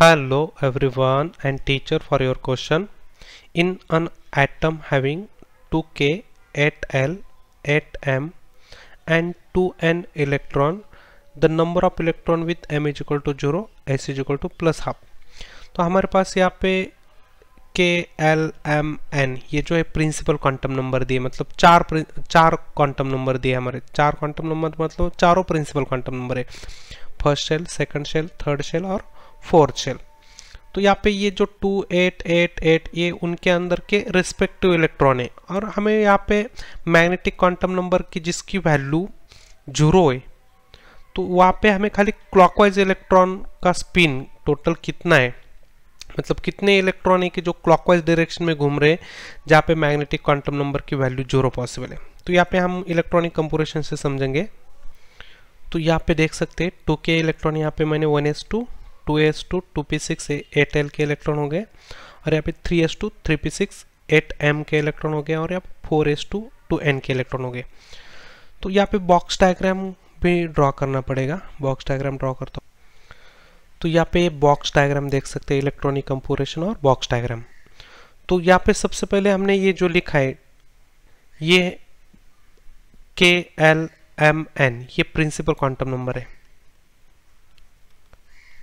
hello everyone and teacher for your question in an atom having 2k 8l 8m and 2n electron the number of electron with m is equal to 0 s is equal to plus half तो हमारे पास यहाँ पे के L M N ये जो है principal quantum number दिए मतलब चार चार क्वांटम नंबर दिए हमारे चार क्वांटम नंबर मतलब चारों प्रिंसिपल क्वांटम नंबर है first shell second shell third shell और फोर शेल तो यहाँ पे ये जो टू एट एट एट ये उनके अंदर के रिस्पेक्टिव इलेक्ट्रॉन है और हमें यहाँ पे मैग्नेटिक क्वांटम नंबर की जिसकी वैल्यू जीरो है तो वहाँ पे हमें खाली क्लॉकवाइज इलेक्ट्रॉन का स्पिन टोटल कितना है मतलब कितने इलेक्ट्रॉन है कि जो क्लॉकवाइज डायरेक्शन में घूम रहे हैं जहाँ पे मैग्नेटिक क्वांटम नंबर की वैल्यू जीरो पॉसिबल है तो यहाँ पे हम इलेक्ट्रॉनिक कंपोरेशन से समझेंगे तो यहाँ पे देख सकते हैं टू के इलेक्ट्रॉन यहाँ पे मैंने one s two two s two two p six eight L के इलेक्ट्रॉन हो गए और यहाँ पे three s two three p six eight M के इलेक्ट्रॉन हो गए और यहाँ पे four s two two N के इलेक्ट्रॉन हो गए तो यहाँ पे बॉक्स डायग्राम भी ड्रॉ करना पड़ेगा बॉक्स डायग्राम ड्रॉ करता हूँ तो यहाँ पे बॉक्स डायग्राम देख सकते हैं इलेक्ट्रॉनिक कंपोरेशन और बॉक्स डायग्राम तो यहाँ पे सबसे पहले हमने ये जो लिखा है ये के एल एम एन ये प्रिंसिपल क्वांटम नंबर है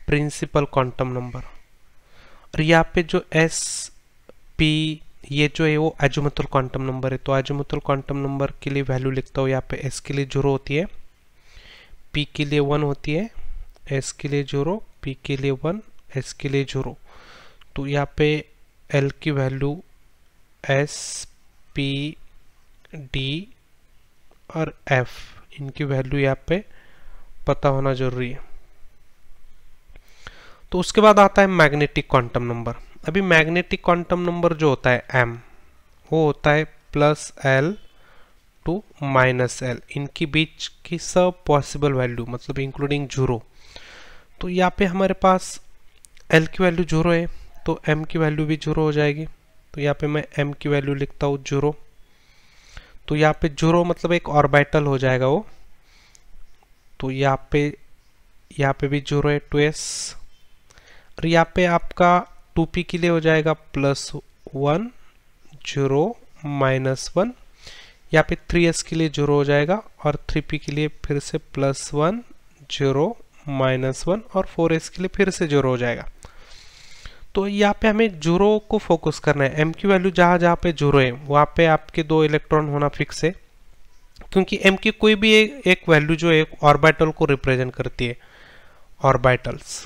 प्रिंसिपल क्वांटम नंबर और यहाँ पे जो एस पी ये जो है वो एजुमतुल क्वांटम नंबर है तो एजुमतुल क्वांटम नंबर के लिए वैल्यू लिखता हूँ यहाँ पे एस के लिए जीरो होती है पी के लिए वन होती है एस के लिए जीरो पी के लिए वन एस के लिए जीरो तो यहाँ पे एल की वैल्यू एस पी डी और एफ इनकी वैल्यू यहाँ पे पता होना ज़रूरी है तो उसके बाद आता है मैग्नेटिक क्वांटम नंबर अभी मैग्नेटिक क्वांटम नंबर जो होता है एम वो होता है plus l to minus l इनके बीच की सब पॉसिबल वैल्यू मतलब इंक्लूडिंग जीरो तो यहाँ पे हमारे पास एल की वैल्यू जीरो है तो एम की वैल्यू भी जीरो हो जाएगी तो यहाँ पे मैं एम की वैल्यू लिखता हूँ जीरो तो यहाँ पे जीरो मतलब एक ऑर्बिटल हो जाएगा वो तो यहाँ पे यहाँ पे भी जीरो है टू एस और यहाँ पे आपका टू पी के लिए हो जाएगा plus one zero minus one यहाँ पे थ्री एस के लिए जीरो हो जाएगा और थ्री पी के लिए फिर से plus one zero minus one और फोर एस के लिए फिर से जीरो हो जाएगा तो यहाँ पे हमें जीरो को फोकस करना है एम की वैल्यू जहाँ जहाँ पे जीरो है वहाँ पे आपके दो इलेक्ट्रॉन होना फिक्स है क्योंकि एम की कोई भी एक, वैल्यू जो है ऑर्बिटल को रिप्रेजेंट करती है ऑर्बिटल्स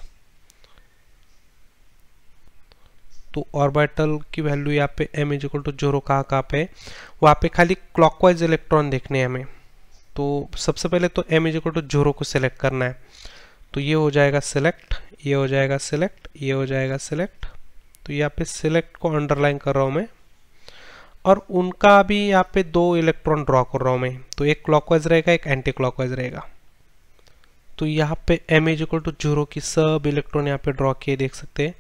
तो ऑर्बिटल की वैल्यू यहाँ पे एम इज इक्वल टू जोरो कहाँ कहाँ पे वहाँ पे खाली क्लॉकवाइज इलेक्ट्रॉन देखने हैं हमें तो सबसे पहले तो एम इज इक्वल टू जोरो को सिलेक्ट करना है तो ये हो जाएगा सिलेक्ट ये हो जाएगा सिलेक्ट ये हो जाएगा सिलेक्ट तो यहाँ पे सिलेक्ट को अंडरलाइन कर रहा हूँ मैं और उनका भी यहाँ पे दो इलेक्ट्रॉन ड्रॉ कर रहा हूँ मैं तो एक क्लॉकवाइज रहेगा एक एंटी क्लॉकवाइज रहेगा तो यहाँ पे m is equal to zero की सब इलेक्ट्रॉन यहाँ पे ड्रॉ किए देख सकते हैं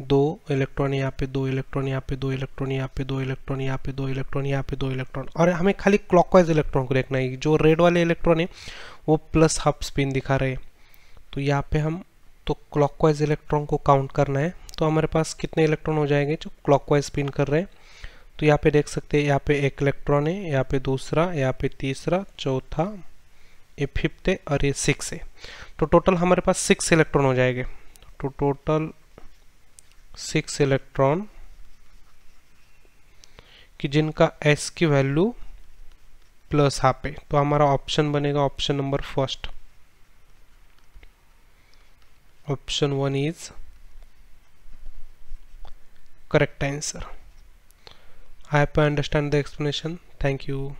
दो इलेक्ट्रॉन यहाँ पे दो इलेक्ट्रॉन यहाँ पे दो इलेक्ट्रॉन यहाँ पे दो इलेक्ट्रॉन यहाँ पे दो इलेक्ट्रॉन यहाँ पे दो इलेक्ट्रॉन और हमें खाली क्लॉकवाइज इलेक्ट्रॉन को देखना है जो रेड वाले इलेक्ट्रॉन है वो प्लस हाफ स्पिन दिखा रहे हैं तो यहाँ पे हम तो क्लॉकवाइज इलेक्ट्रॉन को काउंट करना है तो हमारे पास कितने इलेक्ट्रॉन हो जाएंगे जो क्लॉकवाइज स्पिन कर रहे हैं तो यहाँ पे देख सकते हैं यहाँ पे एक इलेक्ट्रॉन है यहाँ पे दूसरा यहाँ पे तीसरा चौथा ये फिफ्थ है और ये सिक्स है तो टोटल हमारे पास सिक्स इलेक्ट्रॉन हो जाएंगे तो टोटल सिक्स इलेक्ट्रॉन कि जिनका एस की वैल्यू प्लस हाफ है तो हमारा ऑप्शन बनेगा option number first option one is correct answer I have understand the the thank you